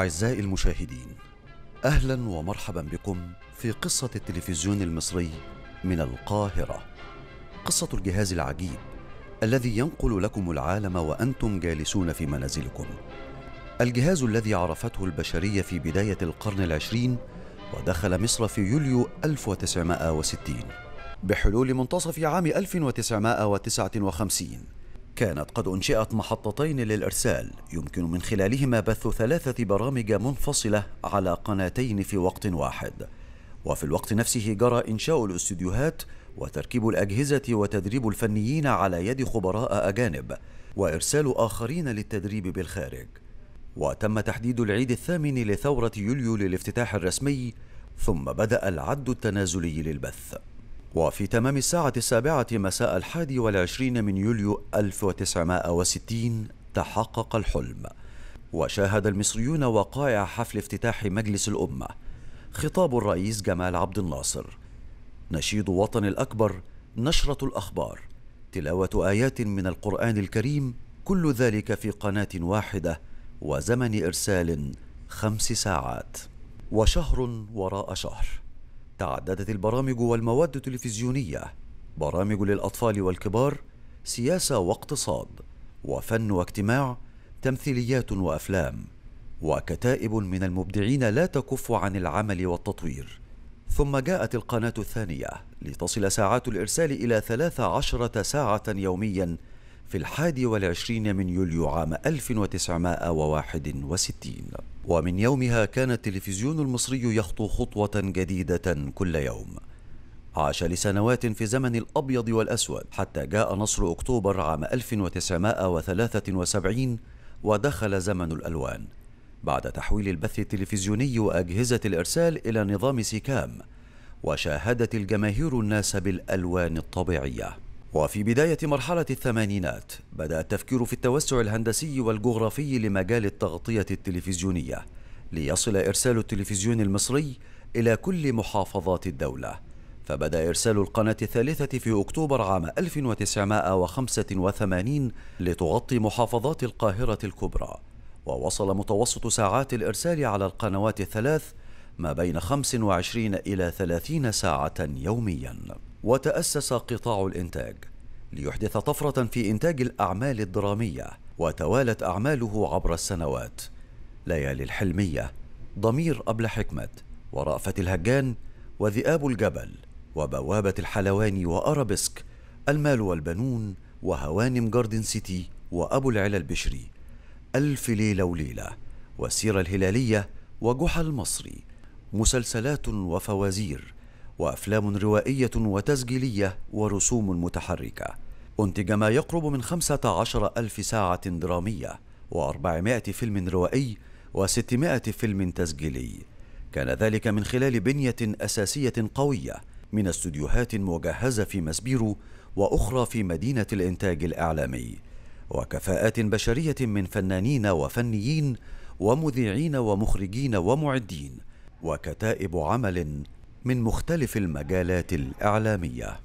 أعزائي المشاهدين أهلا ومرحبا بكم في قصة التلفزيون المصري من القاهرة قصة الجهاز العجيب الذي ينقل لكم العالم وأنتم جالسون في منازلكم الجهاز الذي عرفته البشرية في بداية القرن العشرين ودخل مصر في يوليو 1960 بحلول منتصف عام 1959 كانت قد أنشئت محطتين للإرسال يمكن من خلالهما بث ثلاثة برامج منفصلة على قناتين في وقت واحد وفي الوقت نفسه جرى إنشاء الاستديوهات وتركيب الأجهزة وتدريب الفنيين على يد خبراء أجانب وإرسال آخرين للتدريب بالخارج وتم تحديد العيد الثامن لثورة يوليو للافتتاح الرسمي ثم بدأ العد التنازلي للبث وفي تمام الساعة السابعة مساء الحادي والعشرين من يوليو 1960 تحقق الحلم وشاهد المصريون وقائع حفل افتتاح مجلس الأمة خطاب الرئيس جمال عبد الناصر نشيد وطن الأكبر نشرة الأخبار تلاوة آيات من القرآن الكريم كل ذلك في قناة واحدة وزمن إرسال خمس ساعات وشهر وراء شهر تعددت البرامج والمواد التلفزيونية برامج للأطفال والكبار سياسة واقتصاد وفن واجتماع تمثيليات وأفلام وكتائب من المبدعين لا تكف عن العمل والتطوير ثم جاءت القناة الثانية لتصل ساعات الإرسال إلى 13 ساعة يومياً في الحادي والعشرين من يوليو عام 1961 ومن يومها كان التلفزيون المصري يخطو خطوة جديدة كل يوم عاش لسنوات في زمن الأبيض والأسود حتى جاء نصر أكتوبر عام 1973 ودخل زمن الألوان بعد تحويل البث التلفزيوني وأجهزة الإرسال إلى نظام سيكام وشاهدت الجماهير الناس بالألوان الطبيعية وفي بداية مرحلة الثمانينات بدأ التفكير في التوسع الهندسي والجغرافي لمجال التغطية التلفزيونية ليصل إرسال التلفزيون المصري إلى كل محافظات الدولة فبدأ إرسال القناة الثالثة في أكتوبر عام 1985 لتغطي محافظات القاهرة الكبرى ووصل متوسط ساعات الإرسال على القنوات الثلاث ما بين 25 إلى 30 ساعة يومياً وتأسس قطاع الإنتاج ليحدث طفرة في إنتاج الأعمال الدرامية وتوالت أعماله عبر السنوات ليالي الحلمية ضمير أبل حكمة ورأفة الهجان وذئاب الجبل وبوابة الحلواني وأرابيسك المال والبنون وهوانم جاردن سيتي وأبو العلا البشري ألف ليلة وليلة والسيرة الهلالية وجحا المصري مسلسلات وفوازير وأفلام روائية وتسجيلية ورسوم متحركة أنتج ما يقرب من 15 ألف ساعة درامية و400 فيلم روائي و600 فيلم تسجيلي كان ذلك من خلال بنية أساسية قوية من استوديوهات مجهزة في مسبيرو وأخرى في مدينة الإنتاج الإعلامي وكفاءات بشرية من فنانين وفنيين ومذيعين ومخرجين ومعدين وكتائب عمل من مختلف المجالات الإعلامية